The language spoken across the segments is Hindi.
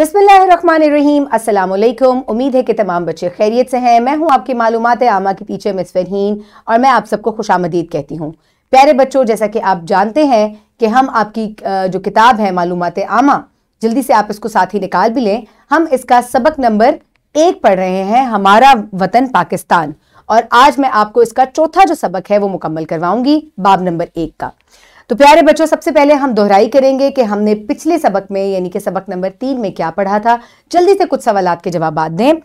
बिस्मिल्लाम असलकुम उम्मीद है कि तमाम बच्चे खैरियत से हैं मैं हूं आपकी मालूमात आमा की टीचर मिस फरहीन और मैं आप सबको खुश आमदीद कहती हूं प्यारे बच्चों जैसा कि आप जानते हैं कि हम आपकी जो किताब है मालूमात आमा जल्दी से आप इसको साथ ही निकाल भी लें हम इसका सबक नंबर एक पढ़ रहे हैं हमारा वतन पाकिस्तान और आज मैं आपको इसका चौथा जो सबक है वो मुकम्मल करवाऊंगी बाब नंबर एक का तो प्यारे बच्चों सबसे पहले हम दोहराई करेंगे कि हमने पिछले सबक में यानी कि सबक नंबर तीन में क्या पढ़ा था जल्दी से कुछ सवाल के जवाब दें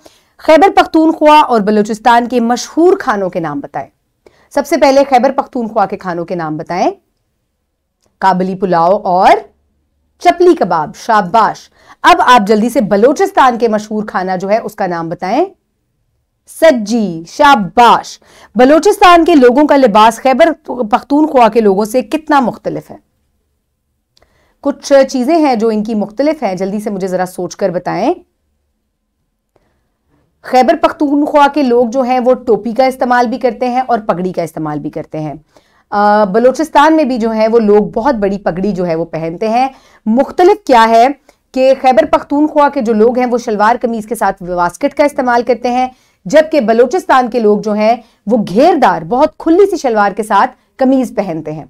खैबर पख्तूनख्वा और बलूचिस्तान के मशहूर खानों के नाम बताएं सबसे पहले खैबर पख्तूनख्वा के खानों के नाम बताएं काबली पुलाव और चपली कबाब शाबाश अब आप जल्दी से बलूचिस्तान के मशहूर खाना जो है उसका नाम बताएं सज्जी शाबाश बलोचिस्तान के लोगों का लिबास खैबर पख्तूनख्वा के लोगों से कितना मुख्तलिफ है कुछ चीजें हैं जो इनकी मुख्तलिफ हैं जल्दी से मुझे जरा सोचकर बताएं खैबर पख्तूनख्वा के लोग जो हैं वो टोपी का इस्तेमाल भी करते हैं और पगड़ी का इस्तेमाल भी करते हैं बलोचिस्तान में भी जो है वो लोग बहुत बड़ी पगड़ी जो है वो पहनते हैं मुख्तलिफ क्या है कि खैबर पख्तूनख्वा के जो लोग हैं वो शलवार कमीज़ के साथ वास्कट का इस्तेमाल करते हैं जबकि बलूचिस्तान के लोग जो हैं वो घेरदार बहुत खुली सी शलवार के साथ कमीज पहनते हैं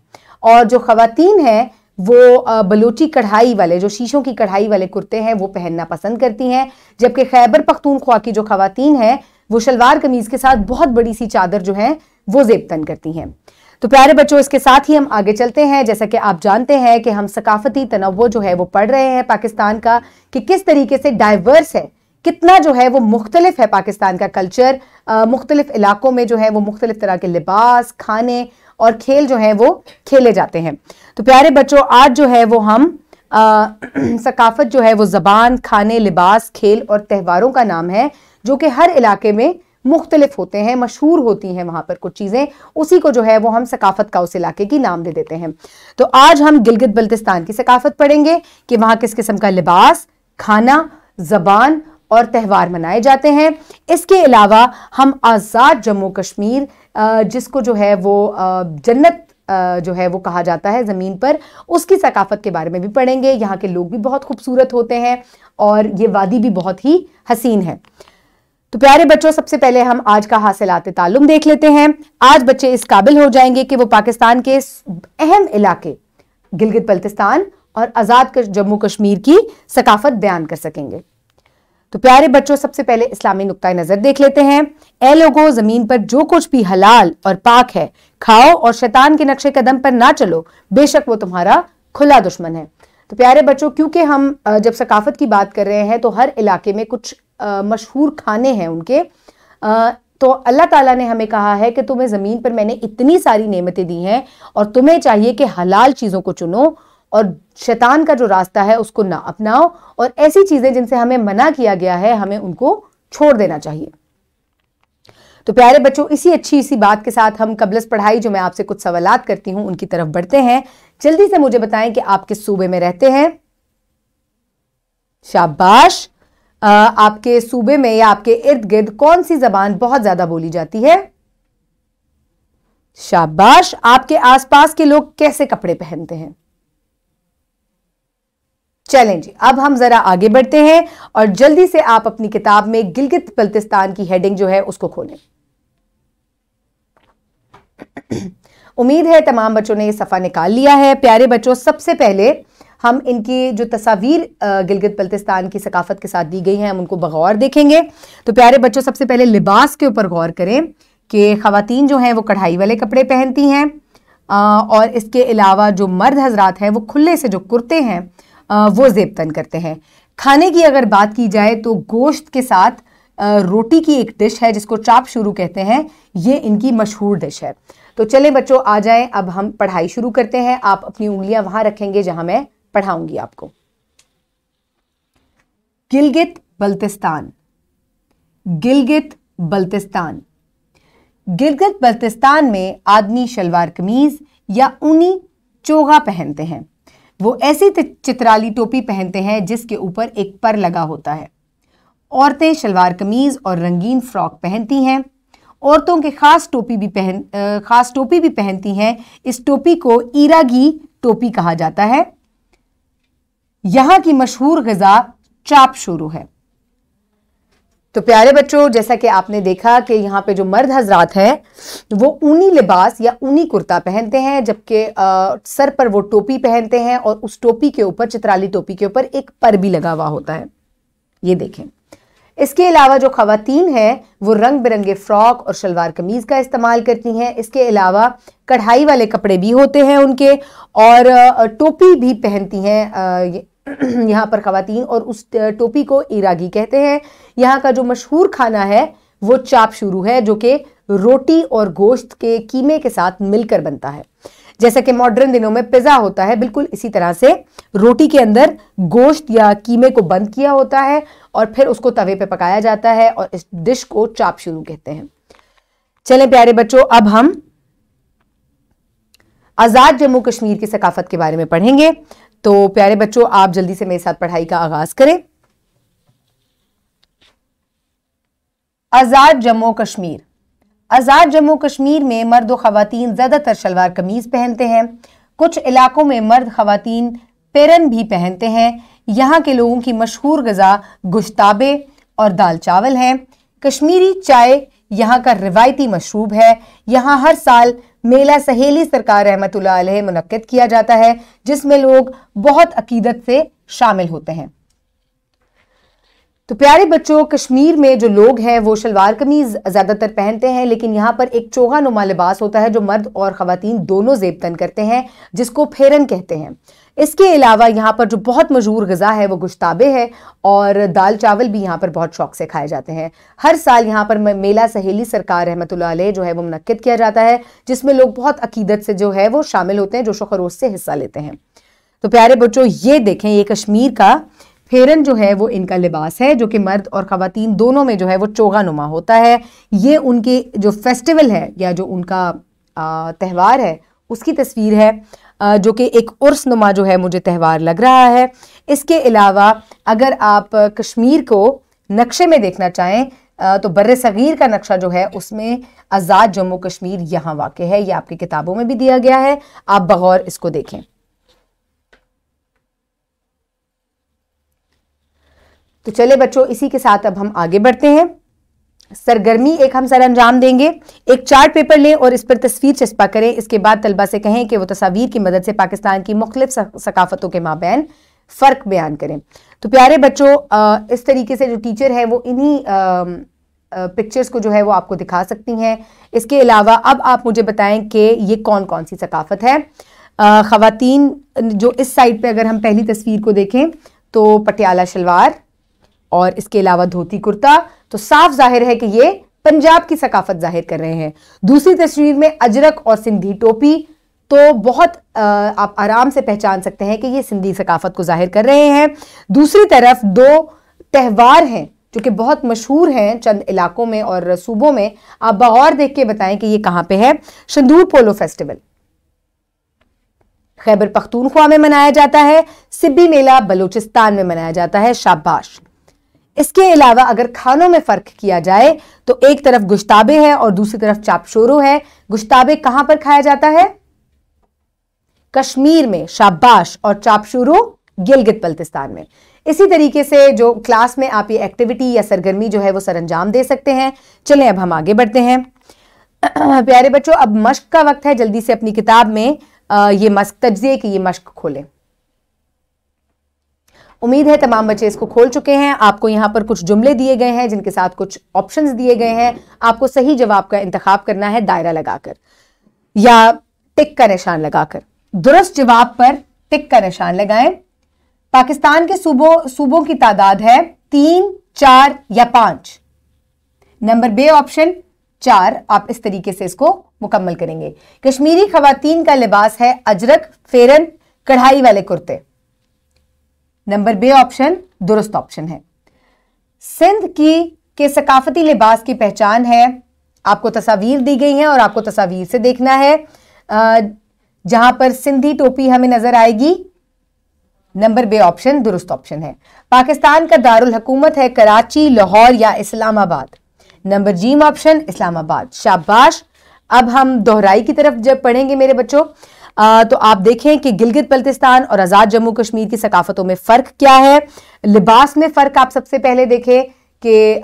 और जो खातन हैं वो बलोची कढ़ाई वाले जो शीशों की कढ़ाई वाले कुर्ते हैं वो पहनना पसंद करती हैं जबकि खैबर पख्तूनख्वा की जो खातन हैं वो शलवार कमीज के साथ बहुत बड़ी सी चादर जो है वो जेब तन करती हैं तो प्यारे बच्चों इसके साथ ही हम आगे चलते हैं जैसा कि आप जानते हैं कि हम सकाफती तनवो जो है वो पढ़ रहे हैं पाकिस्तान का कि किस तरीके से डाइवर्स है कितना जो है वो मुख्तलिफ है पाकिस्तान का कल्चर मुख्तलिफ इलाकों में जो है वो मुख्तलिफ तरह के लिबास खाने और खेल जो हैं वो खेले जाते हैं तो प्यारे बच्चों आज जो है वो हम सकाफत जो है वो ज़बान खाने लिबास खेल और त्यौहारों का नाम है जो कि हर इलाके में मुख्तलिफ होते हैं मशहूर होती हैं वहाँ पर कुछ चीज़ें उसी को जो है वो हम सकाफत का उस इलाके की नाम दे देते हैं तो आज हम गिलगित बल्तिस्तान की सकाफत पढ़ेंगे कि वहाँ किस किस्म का लिबास खाना ज़बान और त्यौहार मनाए जाते हैं इसके अलावा हम आज़ाद जम्मू कश्मीर जिसको जो है वो जन्नत जो है वो कहा जाता है ज़मीन पर उसकी सकाफ़त के बारे में भी पढ़ेंगे यहाँ के लोग भी बहुत खूबसूरत होते हैं और ये वादी भी बहुत ही हसीन है तो प्यारे बच्चों सबसे पहले हम आज का हासिलात तालुम देख लेते हैं आज बच्चे इस काबिल हो जाएंगे कि वो पाकिस्तान के अहम इलाके गिलगित बल्तिस्तान और आज़ाद जम्मू कश्मीर की सकाफत बयान कर सकेंगे तो प्यारे बच्चों सबसे पहले इस्लामी नुकता नज़र देख लेते हैं ए लोगो ज़मीन पर जो कुछ भी हलाल और पाक है खाओ और शैतान के नक्शे कदम पर ना चलो बेशक वो तुम्हारा खुला दुश्मन है तो प्यारे बच्चों क्योंकि हम जब सकाफत की बात कर रहे हैं तो हर इलाके में कुछ मशहूर खाने हैं उनके तो अल्लाह ताला ने हमें कहा है कि तुम्हें ज़मीन पर मैंने इतनी सारी नेमतें दी हैं और तुम्हें चाहिए कि हलाल चीज़ों को चुनो और शैतान का जो रास्ता है उसको ना अपनाओ और ऐसी चीज़ें जिनसे हमें मना किया गया है हमें उनको छोड़ देना चाहिए तो प्यारे बच्चों इसी अच्छी इसी बात के साथ हम कबलस पढ़ाई जो मैं आपसे कुछ सवाल करती हूं उनकी तरफ बढ़ते हैं जल्दी से मुझे बताएं कि आप किस सूबे में रहते हैं शाबाश आपके सूबे में या आपके इर्द गिर्द कौन सी जबान बहुत ज़्यादा बोली जाती है शाबाश आपके आसपास के लोग कैसे कपड़े पहनते हैं चलें जी अब हम ज़रा आगे बढ़ते हैं और जल्दी से आप अपनी किताब में गिलगित बल्तिस्तान की हेडिंग जो है उसको खोलें उम्मीद है तमाम बच्चों ने ये सफ़ा निकाल लिया है प्यारे बच्चों सबसे पहले हम इनकी जो तस्वीर गिलगित बल्तिस्तान की सकाफत के साथ दी गई हैं हम उनको बगौर देखेंगे तो प्यारे बच्चों सबसे पहले लिबास के ऊपर गौर करें कि खातन जो हैं वो कढ़ाई वाले कपड़े पहनती हैं और इसके अलावा जो मर्द हजरात हैं वो खुले से जो कुर्ते हैं वो जेबतन करते हैं खाने की अगर बात की जाए तो गोश्त के साथ रोटी की एक डिश है जिसको चाप शुरू कहते हैं ये इनकी मशहूर डिश है तो चले बच्चों आ जाएं अब हम पढ़ाई शुरू करते हैं आप अपनी उंगलियां वहां रखेंगे जहां मैं पढ़ाऊंगी आपको गिलगित बल्तिस्तान गिलगित बल्तिस्तान गिलगित बल्तिस्तान में आदमी शलवार कमीज या ऊनी चोगा पहनते हैं वो ऐसी चित्राली टोपी पहनते हैं जिसके ऊपर एक पर लगा होता है औरतें शलवार कमीज़ और रंगीन फ्रॉक पहनती हैं औरतों के ख़ास टोपी भी पहन ख़ास टोपी भी पहनती हैं इस टोपी को ईरागी टोपी कहा जाता है यहाँ की मशहूर गज़ा चाप शुरू है तो प्यारे बच्चों जैसा कि आपने देखा कि यहाँ पे जो मर्द हजरात हैं वो ऊनी लिबास या ऊनी कुर्ता पहनते हैं जबकि सर पर वो टोपी पहनते हैं और उस टोपी के ऊपर चित्राली टोपी के ऊपर एक पर भी लगा हुआ होता है ये देखें इसके अलावा जो खातन हैं वो रंग बिरंगे फ़्रॉक और शलवार कमीज़ का इस्तेमाल करती हैं इसके अलावा कढ़ाई वाले कपड़े भी होते हैं उनके और टोपी भी पहनती हैं यहाँ पर खातन और उस टोपी को इरागी कहते हैं यहाँ का जो मशहूर खाना है वो चाप शुरू है जो कि रोटी और गोश्त के कीमे के साथ मिलकर बनता है जैसे कि मॉडर्न दिनों में पिज़्ज़ा होता है बिल्कुल इसी तरह से रोटी के अंदर गोश्त या कीमे को बंद किया होता है और फिर उसको तवे पे पकाया जाता है और इस डिश को चाप शुरू कहते हैं चलें प्यारे बच्चों अब हम आज़ाद जम्मू कश्मीर की सकाफत के बारे में पढ़ेंगे तो प्यारे बच्चों आप जल्दी से मेरे साथ पढ़ाई का आगाज करें आज़ाद जम्मू कश्मीर आज़ाद जम्मू कश्मीर में मर्द व खातन ज़्यादातर शलवार कमीज़ पहनते हैं कुछ इलाकों में मर्द खातन पेरन भी पहनते हैं यहाँ के लोगों की मशहूर गज़ा गुश्ताबे और दाल चावल हैं कश्मीरी चाय यहाँ का रिवायती मशरूब है यहाँ हर साल मेला सहेली सरकार रहमत मुनद किया जाता है जिसमें लोग बहुत अकीदत से शामिल होते हैं तो प्यारे बच्चों कश्मीर में जो लोग हैं वो शलवार कमीज ज़्यादातर पहनते हैं लेकिन यहाँ पर एक चोहा नुमा लिबास होता है जो मर्द और खातन दोनों जेब तन करते हैं जिसको फेरन कहते हैं इसके अलावा यहाँ पर जो बहुत मशहूर गज़ा है वो गुश्ताबे है और दाल चावल भी यहाँ पर बहुत शौक से खाए जाते हैं हर साल यहाँ पर मेला सहेली सरकार रहमत जो है वो मनक़द किया जाता है जिसमें लोग बहुत अकीदत से जो है वो शामिल होते हैं जोशो खरोश से हिस्सा लेते हैं तो प्यारे बच्चों ये देखें ये कश्मीर का हिरन जो है वो इनका लिबास है जो कि मर्द और ख़वान दोनों में जो है वो चोगा नुमा होता है ये उनके जो फेस्टिवल है या जो उनका त्यौहार है उसकी तस्वीर है जो कि एक उर्स नुमा जो है मुझे त्यौहार लग रहा है इसके अलावा अगर आप कश्मीर को नक्शे में देखना चाहें तो बर सग़ीर का नक्शा जो है उसमें आज़ाद जम्मू कश्मीर यहाँ वाक़ है ये आपकी किताबों में भी दिया गया है आप बगौर इसको देखें तो चले बच्चों इसी के साथ अब हम आगे बढ़ते हैं सरगर्मी एक हम सर अंजाम देंगे एक चार्ट पेपर लें और इस पर तस्वीर चस्पा करें इसके बाद तलबा से कहें कि वो तस्वीर की मदद से पाकिस्तान की मुख्तलिफ सकाफ़तों के माबेन फ़र्क बयान करें तो प्यारे बच्चों इस तरीके से जो टीचर है वो इन्हीं पिक्चर्स को जो है वो आपको दिखा सकती हैं इसके अलावा अब आप मुझे बताएं कि ये कौन कौन सी सकाफ़त है ख़वातीन जो इस साइड पे अगर हम पहली तस्वीर को देखें तो पटियाला शलवार और इसके अलावा धोती कुर्ता तो साफ जाहिर है कि ये पंजाब की सकाफत जाहिर कर रहे हैं दूसरी तस्वीर में अजरक और सिंधी टोपी तो बहुत आप आराम से पहचान सकते हैं कि ये सिंधी सकाफत को जाहिर कर रहे हैं दूसरी तरफ दो त्यौहार हैं जो कि बहुत मशहूर हैं चंद इलाकों में और सूबों में आप बगौर देख के बताएं कि ये कहाँ पे है शंदूर पोलो फेस्टिवल खैबर पख्तूनख्वा में मनाया जाता है सिब्बी मेला बलूचिस्तान में मनाया जाता है शाबाश इसके अलावा अगर खानों में फ़र्क किया जाए तो एक तरफ गुश्ताबे है और दूसरी तरफ चापशोरो है गुश्ताबे कहां पर खाया जाता है कश्मीर में शाबाश और चापशोरो गिलगित बल्तिस्तान में इसी तरीके से जो क्लास में आप ये एक्टिविटी या सरगर्मी जो है वो सर अंजाम दे सकते हैं चलें अब हम आगे बढ़ते हैं प्यारे बच्चों अब मश्क का वक्त है जल्दी से अपनी किताब में ये मश्क तजिए कि ये मश्क खोलें उम्मीद है तमाम बच्चे इसको खोल चुके हैं आपको यहाँ पर कुछ जुमले दिए गए हैं जिनके साथ कुछ ऑप्शंस दिए गए हैं आपको सही जवाब का इंतखा करना है दायरा लगाकर या टिक का निशान लगाकर दुरुस्त जवाब पर टिक का निशान लगाएं पाकिस्तान के सूबों सूबों की तादाद है तीन चार या पांच नंबर बे ऑप्शन चार आप इस तरीके से इसको मुकम्मल करेंगे कश्मीरी खातन का लिबास है अजरक फेरन कढ़ाई वाले कुर्ते नंबर बे ऑप्शन दुरुस्त ऑप्शन है सिंध की के सकाफती लिबास की पहचान है आपको तस्वीर दी गई है और आपको तस्वीर से देखना है जहां पर सिंधी टोपी हमें नजर आएगी नंबर बे ऑप्शन दुरुस्त ऑप्शन है पाकिस्तान का दारुल हकूमत है कराची लाहौर या इस्लामाबाद नंबर जीम ऑप्शन इस्लामाबाद शाबाश अब हम दोहराई की तरफ जब पढ़ेंगे मेरे बच्चों तो आप देखें कि गिलगित बल्तिस्तान और आज़ाद जम्मू कश्मीर की सकाफतों में फ़र्क क्या है लिबास में फ़र्क आप सबसे पहले देखें कि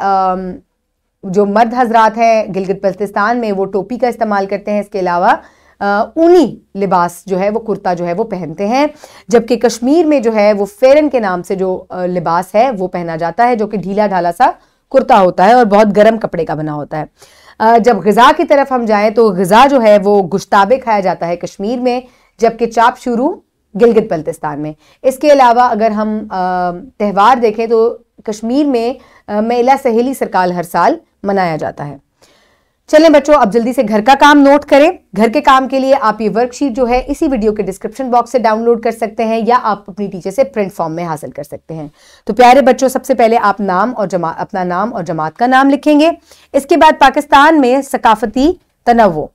जो मर्द हजरात हैं गिलगित बल्तिस्तान में वो टोपी का इस्तेमाल करते हैं इसके अलावा ऊनी लिबास जो है वो कुर्ता जो है वो पहनते हैं जबकि कश्मीर में जो है वो फेरन के नाम से जो लिबास है वो पहना जाता है जो कि ढीला ढाला सा कुर्ता होता है और बहुत गर्म कपड़े का बना होता है जब गज़ा की तरफ हम जाएँ तो गज़ा जो है वो गुश्ताबे खाया जाता है कश्मीर में जबकि चाप शुरू गिलगित बल्तिस्तान में इसके अलावा अगर हम त्यौहार देखें तो कश्मीर में मेला सहेली सरकाल हर साल मनाया जाता है चलें बच्चों अब जल्दी से घर का काम नोट करें घर के काम के लिए आप ये वर्कशीट जो है इसी वीडियो के डिस्क्रिप्शन बॉक्स से डाउनलोड कर सकते हैं या आप अपनी टीचर से प्रिंट फॉर्म में हासिल कर सकते हैं तो प्यारे बच्चों सबसे पहले आप नाम और जमा अपना नाम और जमात का नाम लिखेंगे इसके बाद पाकिस्तान में सकाफती तनवो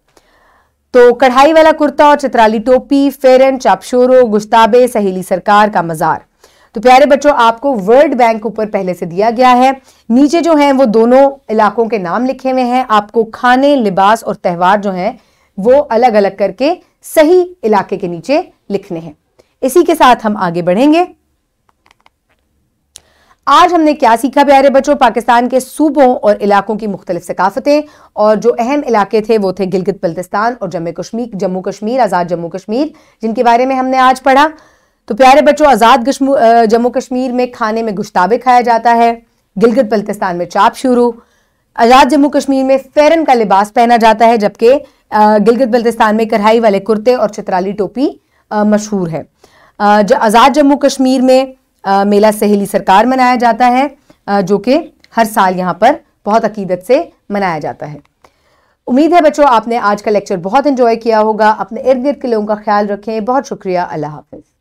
तो कढ़ाई वाला कुर्ता और चित्राली टोपी फेरन चापशोरो गुश्ताबे सहेली सरकार का मज़ार तो प्यारे बच्चों आपको वर्ल्ड बैंक ऊपर पहले से दिया गया है नीचे जो है वो दोनों इलाकों के नाम लिखे हुए हैं आपको खाने लिबास और त्यौहार जो है वो अलग अलग करके सही इलाके के नीचे लिखने हैं इसी के साथ हम आगे बढ़ेंगे आज हमने क्या सीखा प्यारे बच्चों पाकिस्तान के सूबों और इलाकों की मुख्तलिफ सकाफतें और जो अहम इलाके थे वो थे गिलगित बल्तिस्तान और जम्मू कश्मीर जम्मू कश्मीर आज़ाद जम्मू कश्मीर जिनके बारे में हमने आज पढ़ा तो प्यारे बच्चों आज़ाद जम्मू कश्मीर में खाने में गुश्ताबे खाया जाता है गिलगित बल्तिस्तान में चाप शुरू आज़ाद जम्मू कश्मीर में फेरन का लिबास पहना जाता है जबकि गिलगित बल्तिस्तान में कढ़ाई वाले कुर्ते और चित्राली टोपी मशहूर है आज़ाद जम्मू कश्मीर में मेला सहेली सरकार मनाया जाता है जो कि हर साल यहाँ पर बहुत अकीदत से मनाया जाता है उम्मीद है बच्चों आपने आज का लेक्चर बहुत इन्जॉय किया होगा अपने इर्द गिर्द के लोगों का ख्याल रखें बहुत शुक्रिया अल्लाह हाफिज़